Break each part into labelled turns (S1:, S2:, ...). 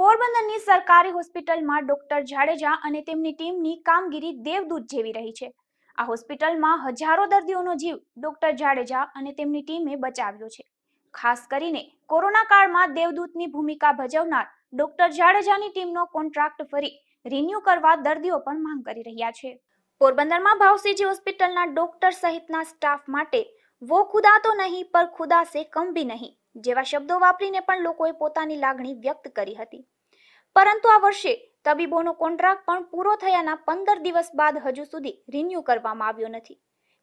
S1: પોરબંદરની સરકારી હોસ્પિટલમાં ડોક્ટર જાડેજા અને તેમની ટીમની કામગીરી દેવદૂત જેવી રહી છે આ હોસ્પિટલમાં હજારો દર્દીઓનો જીવ ડોક્ટર જાડેજા અને તેમની ટીમે બચાવ્યો છે ખાસ કરીને કોરોના કાળમાં દેવદૂતની ભૂમિકા ભજવનાર ડોક્ટર જાડેજાની ટીમનો કોન્ટ્રાક્ટ ફરી રિન્યૂ કરવા દર્દીઓ પણ માંગ કરી રહ્યા છે પોરબંદરમાં ભાવસીજી હોસ્પિટલના ડોક્ટર સહિતના સ્ટાફ માટે વો ખુદા તો નહીં પર ખુદા સે કમ બી નહીં જેવા શબ્દો વાપરીને પણ લોકોએ પોતાની લાગણી વ્યક્ત કરી હતી પરંતુ આ વર્ષે તબીબોનો કોન્ટ્રાક્ટ પણ પૂરો થયાના પંદર દિવસ બાદ હજુ સુધી રિન્યૂ કરવામાં આવ્યો નથી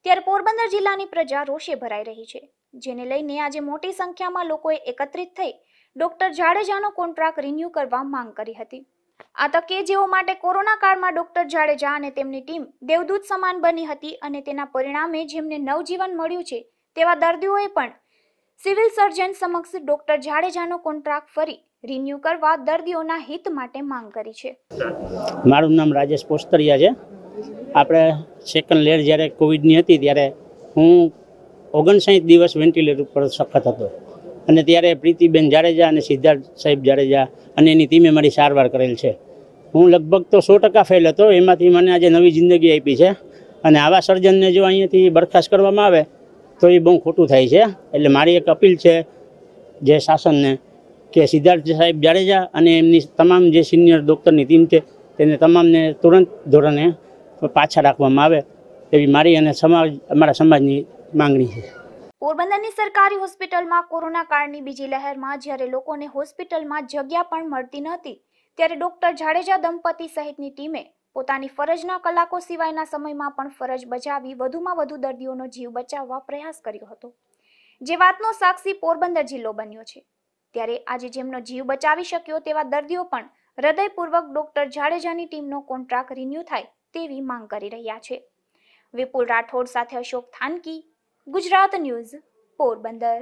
S1: ત્યારે પોરબંદર જિલ્લાની પ્રજા રોષે ભરાઈ રહી છે જેને લઈને આજે મોટી સંખ્યામાં લોકોએ એકત્રિત થઈ ડોક્ટર જાડેજાનો કોન્ટ્રાક્ટ રિન્યૂ કરવા માંગ કરી હતી આ તકે જેઓ માટે કોરોના કાળમાં ડોક્ટર જાડેજા અને તેમની ટીમ દેવદૂત સમાન બની હતી અને તેના પરિણામે જેમને નવજીવન મળ્યું છે તેવા દર્દીઓએ પણ સિવિલ સર્જન સમક્ષ ડોક્ટર જાડેજાનો કોન્ટ્રાક્ટ ફરી રિન્યૂ કરવા દર્દીઓના હિત માટે માંગ કરી છે
S2: મારું નામ રાજેશ પોસ્તરિયા છે આપણે સેકન્ડ લેર જ્યારે કોવિડની હતી ત્યારે હું ઓગણસાઠ દિવસ વેન્ટિલેટર ઉપર સખત હતો અને ત્યારે પ્રીતિબેન જાડેજા અને સિદ્ધાર્થ સાહેબ જાડેજા અને એની ટીમે મારી સારવાર કરેલ છે હું લગભગ તો સો ટકા ફેલ હતો એમાંથી મને આજે નવી જિંદગી આપી છે અને આવા સર્જનને જો અહીંયાથી બરખાસ્ત કરવામાં આવે તો એ બહુ ખોટું થાય છે એટલે મારી એક અપીલ છે જે શાસનને કે સિદ્ધાર્થ સાહેબ જાડેજા અને એમની તમામ જે સિનિયર ડૉક્ટરની ટીમ છે તેને તમામને તુરંત ધોરણે પાછા રાખવામાં આવે એવી મારી અને સમાજ અમારા સમાજની માંગણી છે
S1: પોરબંદરની સરકારી હોસ્પિટલમાં કોરોના કાળની બીજી લહેરમાં જ્યારે લોકોને હોસ્પિટલમાં જગ્યા પણ મળતી નહોતી ત્યારે ડોક્ટર જાડેજા દંપતી સહિતની ટીમે પોતાની ફરજના કલાકો સિવાયના સમયમાં પણ ફરજ બજાવી વધુમાં વધુ દર્દીઓનો જીવ બચાવવા પ્રયાસ કર્યો હતો જે વાતનો સાક્ષી પોરબંદર જિલ્લો બન્યો છે ત્યારે આજે જેમનો જીવ બચાવી શક્યો તેવા દર્દીઓ પણ હૃદયપૂર્વક ડોક્ટર જાડેજાની ટીમનો કોન્ટ્રાક્ટ રિન્યૂ થાય તેવી માંગ કરી રહ્યા છે વિપુલ રાઠોડ સાથે અશોક થાનકી ગુજરાત ન્યૂઝ પોરબંદર